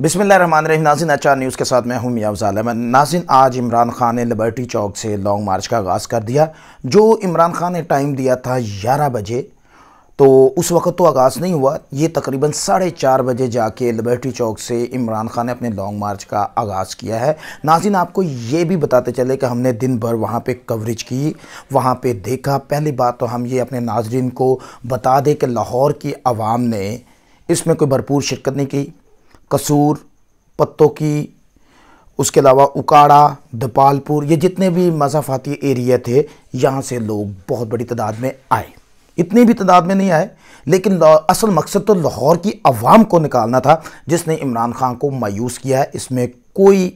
बिसमिल्ल रही नाजिन अचार न्यूज़ के साथ मैं हूँ मियावजाल अहमद नाजिन आज इमरान खान ने लिबर्टी चौक से लॉन्ग मार्च का आगाज़ कर दिया जो इमरान खान ने टाइम दिया था ग्यारह बजे तो उस वक्त तो आगाज़ नहीं हुआ ये तकरीबन साढ़े चार बजे जाके लिबर्टी चौक से इमरान खान ने अपने लॉन्ग मार्च का आगाज़ किया है नाजिन आपको ये भी बताते चले कि हमने दिन भर वहाँ पर कवरेज की वहाँ पर देखा पहली बात तो हम ये अपने नाजरन को बता दें कि लाहौर की आवाम ने इसमें कोई भरपूर शिरकत नहीं की कसूर पत्तों की उसके अलावा उकाड़ा दपालपुर ये जितने भी मजाफाती एरिया थे यहाँ से लोग बहुत बड़ी तादाद में आए इतनी भी तादाद में नहीं आए लेकिन असल मकसद तो लाहौर की आवाम को निकालना था जिसने इमरान खान को मायूस किया है इसमें कोई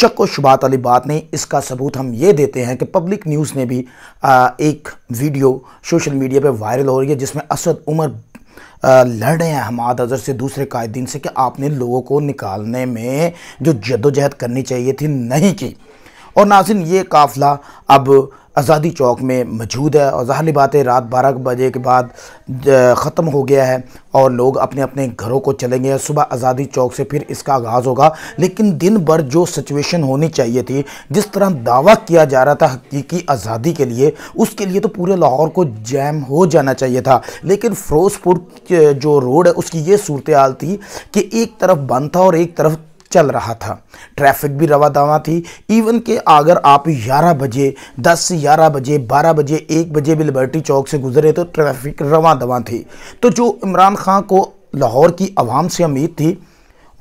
शक व शुबात वाली बात नहीं इसका सबूत हम ये देते हैं कि पब्लिक न्यूज़ ने भी आ, एक वीडियो सोशल मीडिया पर वायरल हो रही है जिसमें असद उमर लड़ रहे हैं हमाद अजहर से दूसरे कायदीन से कि आपने लोगों को निकालने में जो जदोजहद करनी चाहिए थी नहीं की और नाजिन ये काफ़िला अब आज़ादी चौक में मौजूद है और ज़ाहली बात है रात बारह बजे के बाद ख़त्म हो गया है और लोग अपने अपने घरों को चलेंगे और सुबह आज़ादी चौक से फिर इसका आगाज़ होगा लेकिन दिन भर जो सिचुएशन होनी चाहिए थी जिस तरह दावा किया जा रहा था हकीकी आज़ादी के लिए उसके लिए तो पूरे लाहौर को जैम हो जाना चाहिए था लेकिन फ़िरोज़पुर जो रोड है उसकी ये सूरत हाल थी कि एक तरफ बंद था और एक तरफ चल रहा था ट्रैफिक भी रवा दवा थी इवन के अगर आप 11 बजे 10 11 बजे 12 बजे 1 बजे भी लिबर्टी चौक से गुजरे तो ट्रैफिक रवा दवा थी तो जो इमरान खान को लाहौर की आवाम से उम्मीद थी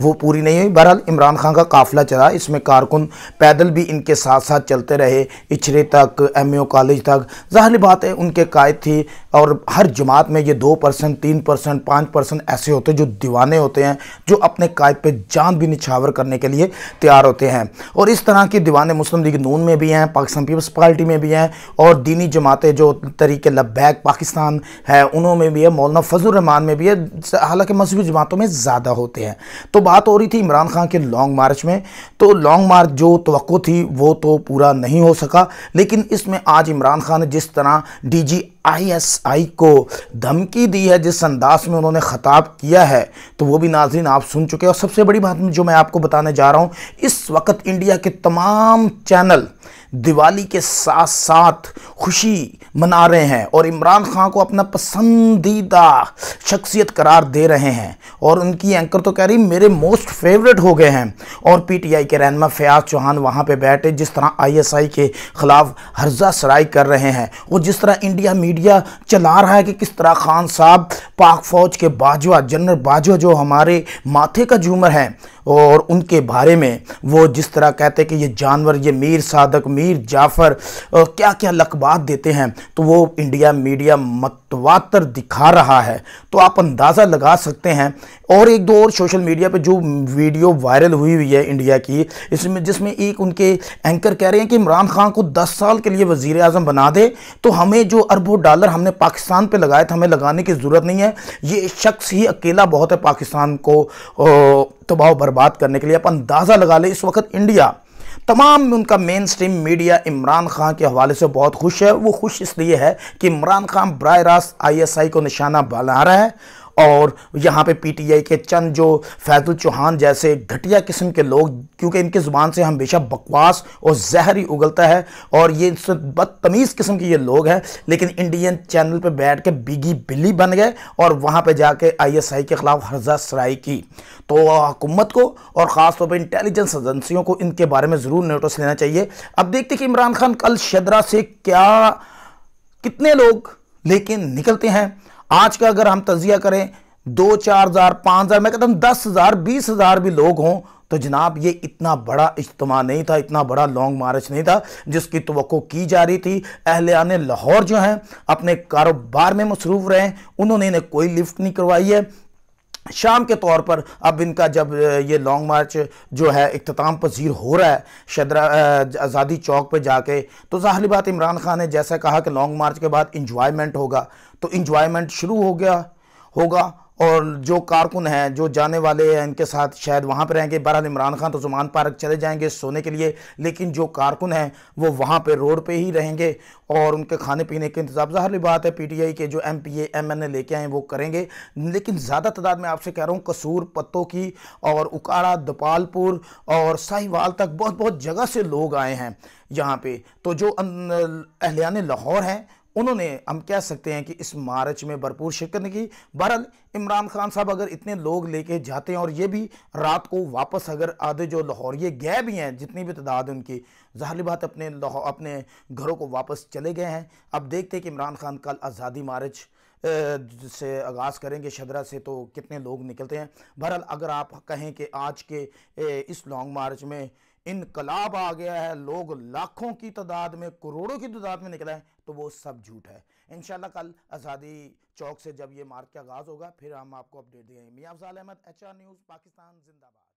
वो पूरी नहीं हुई बहरहाल इमरान खान का काफिला चला इसमें कारकुन पैदल भी इनके साथ साथ चलते रहे इचरे तक एमयू कॉलेज तक जाहिर बात है उनके कायद थी और हर जमात में ये दो परसेंट तीन परसेंट पाँच परसेंट ऐसे होते हैं जो दीवाने होते हैं जो अपने कायद पे जान भी निछावर करने के लिए तैयार होते हैं और इस तरह के दीवाने मुस्लिम लीग नून में भी हैं पाकिस्तान पीपल्स पार्टी में भी हैं और दीनी जमातें जो तरीके लब्बैक पाकिस्तान है उन्होंने भी है मौलाना फजल रहमान में भी है हालाँकि मजहबी जमातों में ज़्यादा होते हैं तो बात हो रही थी इमरान खान के लॉन्ग मार्च में तो लॉन्ग मार्च जो तो थी वो तो पूरा नहीं हो सका लेकिन इसमें आज इमरान खान ने जिस तरह D G I S I को धमकी दी है जिस अंदाज में उन्होंने ख़ताब किया है तो वो भी नाजरीन आप सुन चुके हैं और सबसे बड़ी बात जो मैं आपको बताने जा रहा हूँ इस वक्त इंडिया के तमाम चैनल दिवाली के साथ साथ खुशी मना रहे हैं और इमरान खान को अपना पसंदीदा शख्सियत करार दे रहे हैं और उनकी एंकर तो कह रही मेरे मोस्ट फेवरेट हो गए हैं और पीटीआई के रहनमा फयाज चौहान वहाँ पे बैठे जिस तरह आईएसआई के ख़िलाफ़ हर्जा सराई कर रहे हैं और जिस तरह इंडिया मीडिया चला रहा है कि किस तरह खान साहब पाक फ़ौज के बाजवा जनरल बाजवा जो हमारे माथे का झूमर है और उनके बारे में वो जिस तरह कहते हैं कि ये जानवर ये मीर सादक मीर जाफ़र क्या क्या लकबात देते हैं तो वो इंडिया मीडिया मतवातर दिखा रहा है तो आप अंदाज़ा लगा सकते हैं और एक दो और सोशल मीडिया पे जो वीडियो वायरल हुई हुई है इंडिया की इसमें जिसमें एक उनके एंकर कह रहे हैं कि इमरान खान को दस साल के लिए वजीर अजम बना दे तो हमें जो अरबों डॉलर हमने पाकिस्तान पर लगाए थे हमें लगाने की ज़रूरत नहीं है ये शख्स ही अकेला बहुत है पाकिस्तान को तबाह तो बर्बाद करने के लिए अपन अंदाज़ा लगा ले इस वक्त इंडिया तमाम उनका mainstream media Imran Khan के हवाले से बहुत खुश है वो खुश इसलिए है कि इमरान खान बर रास्त आई एस आई को निशाना बना रहा है और यहाँ पे पीटीआई के चंद जो फैजुल चौहान जैसे घटिया किस्म के लोग क्योंकि इनकी ज़ुबान से हमेशा बकवास और जहर ही उगलता है और ये इनसे बदतमीज़ किस्म के ये लोग हैं लेकिन इंडियन चैनल पर बैठ के बिगी बिल्ली बन गए और वहाँ पर जाके आई के ख़िलाफ़ हर्जा सराई की तो हुकूमत को और ख़ासतौर पर इंटेलिजेंस एजेंसियों को इनके बारे में ज़रूर नोटिस लेना चाहिए अब देखते कि इमरान खान कल शदरा से क्या कितने लोग लेकिन निकलते हैं आज का अगर हम तजिया करें दो चार हज़ार पांच हज़ार मैं कहता हूँ दस हज़ार बीस हज़ार भी लोग हों तो जनाब ये इतना बड़ा इज्तम नहीं था इतना बड़ा लॉन्ग मार्च नहीं था जिसकी तो की जा रही थी अहलियान लाहौर जो हैं अपने कारोबार में मसरूफ़ रहे उन्होंने इन्हें कोई लिफ्ट नहीं करवाई है शाम के तौर पर अब इनका जब ये लॉन्ग मार्च जो है अख्ताम पजीर हो रहा है शदरा आज़ादी चौक पे जाके तो ज़ाहरी बात इमरान ख़ान ने जैसा कहा कि लॉन्ग मार्च के बाद इंजॉयमेंट होगा तो इंजॉयमेंट शुरू हो गया होगा और जो कारकुन हैं जो जाने वाले हैं इनके साथ शायद वहाँ पर रहेंगे बहरहाल इमरान खान तो जुमान पार्क चले जाएंगे सोने के लिए लेकिन जो कारकुन हैं वो वहाँ पर रोड पे ही रहेंगे और उनके खाने पीने के इंतजाम जहरली बात है पीटीआई के जो M P A M N A लेके आए वो करेंगे लेकिन ज़्यादा तादाद में आपसे कह रहा हूँ कसूर पत्तों की और उकाड़ा दोपालपुर और साहिवाल तक बहुत बहुत जगह से लोग आए हैं यहाँ पे तो जो अहलियान लाहौर हैं उन्होंने हम कह सकते हैं कि इस मार्च में भरपूर शिरकत की बहरहाल इमरान खान साहब अगर इतने लोग लेके जाते हैं और ये भी रात को वापस अगर आधे जो लाहौर ये गए भी हैं जितनी भी तादाद उनकी जहरली बात अपने अपने घरों को वापस चले गए हैं अब देखते हैं कि इमरान खान कल आज़ादी मार्च से आगाज़ करेंगे शदरा से तो कितने लोग निकलते हैं बहरहाल अगर आप कहें कि आज के इस लॉन्ग मार्च में इनकलाब आ गया है लोग लाखों की तादाद में करोड़ों की तादाद में निकले हैं तो वो सब झूठ है इन कल आज़ादी चौक से जब ये मार्च का आगाज़ होगा फिर हम आपको अपडेट देंगे मियाँ अफजाल अहमद एच न्यूज़ पाकिस्तान जिंदाबाद